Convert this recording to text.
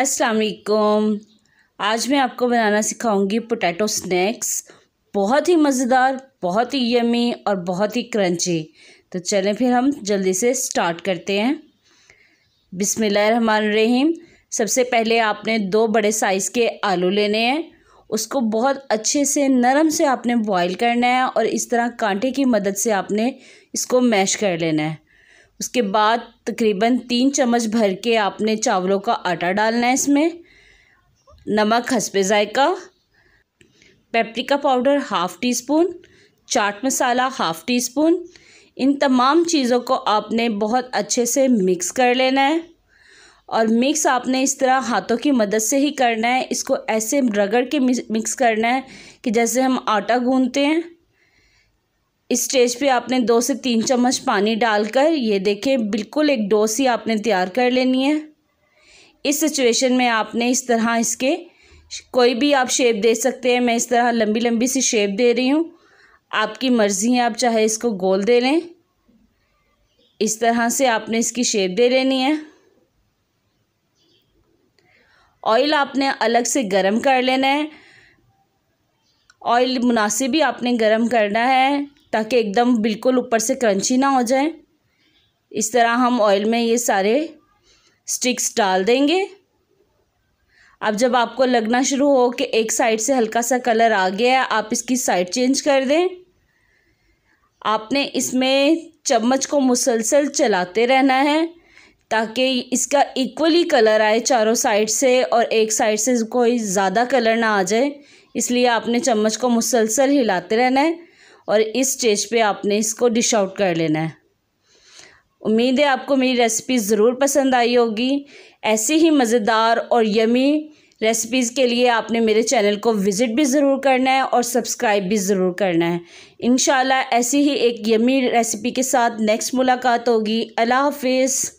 असलकुम आज मैं आपको बनाना सिखाऊंगी पोटैटो स्नैक्स बहुत ही मज़ेदार बहुत ही यमी और बहुत ही क्रंची तो चलें फिर हम जल्दी से स्टार्ट करते हैं बिसमीम सबसे पहले आपने दो बड़े साइज़ के आलू लेने हैं उसको बहुत अच्छे से नरम से आपने बॉईल करना है और इस तरह कांटे की मदद से आपने इसको मैश कर लेना है उसके बाद तकरीबन तीन चम्मच भर के आपने चावलों का आटा डालना है इसमें नमक हंसपे जायका paprika powder half teaspoon chaat masala half teaspoon इन तमाम चीज़ों को आपने बहुत अच्छे से मिक्स कर लेना है और मिक्स आपने इस तरह हाथों की मदद से ही करना है इसको ऐसे रगड़ के मिक्स करना है कि जैसे हम आटा गूंदते हैं स्टेज पे आपने दो से तीन चम्मच पानी डालकर ये देखें बिल्कुल एक डोसी आपने तैयार कर लेनी है इस सिचुएशन में आपने इस तरह इसके कोई भी आप शेप दे सकते हैं मैं इस तरह लंबी लंबी सी शेप दे रही हूँ आपकी मर्ज़ी है आप चाहे इसको गोल दे लें इस तरह से आपने इसकी शेप दे लेनी है ऑयल आपने अलग से गर्म कर लेना है ऑयल मुनासिब ही आपने गर्म करना है ताकि एकदम बिल्कुल ऊपर से क्रंची ना हो जाए इस तरह हम ऑयल में ये सारे स्टिक्स डाल देंगे अब जब आपको लगना शुरू हो कि एक साइड से हल्का सा कलर आ गया है आप इसकी साइड चेंज कर दें आपने इसमें चम्मच को मुसलसल चलाते रहना है ताकि इसका इक्वली कलर आए चारों साइड से और एक साइड से कोई ज़्यादा कलर ना आ जाए इसलिए आपने चम्मच को मुसलसल हिलाते रहना है और इस स्टेज पे आपने इसको डिश आउट कर लेना है उम्मीद है आपको मेरी रेसिपी ज़रूर पसंद आई होगी ऐसी ही मज़ेदार और यमी रेसिपीज़ के लिए आपने मेरे चैनल को विज़िट भी ज़रूर करना है और सब्सक्राइब भी ज़रूर करना है इन ऐसी ही एक यमी रेसिपी के साथ नेक्स्ट मुलाकात होगी अल्लाह हाफिज़